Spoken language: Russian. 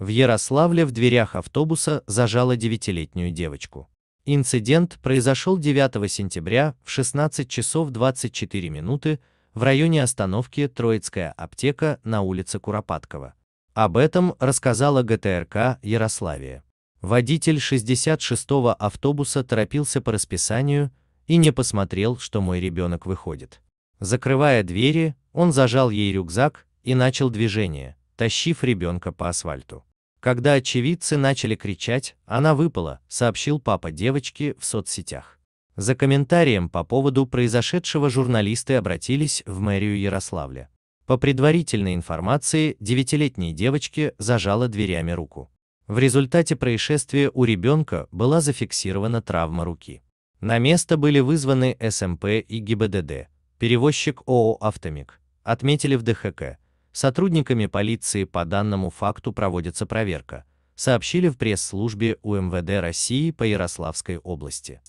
В Ярославле в дверях автобуса зажала девятилетнюю девочку. Инцидент произошел 9 сентября в 16 часов 24 минуты в районе остановки Троицкая аптека на улице Куропаткова. Об этом рассказала ГТРК Ярославия. Водитель 66-го автобуса торопился по расписанию и не посмотрел, что мой ребенок выходит. Закрывая двери, он зажал ей рюкзак и начал движение, тащив ребенка по асфальту. Когда очевидцы начали кричать, она выпала, сообщил папа девочки в соцсетях. За комментарием по поводу произошедшего журналисты обратились в мэрию Ярославля. По предварительной информации, девятилетней девочке зажала дверями руку. В результате происшествия у ребенка была зафиксирована травма руки. На место были вызваны СМП эм и ГИБДД. Перевозчик ООО «Автомик» отметили в ДХК, Сотрудниками полиции по данному факту проводится проверка, сообщили в пресс-службе УМВД России по Ярославской области.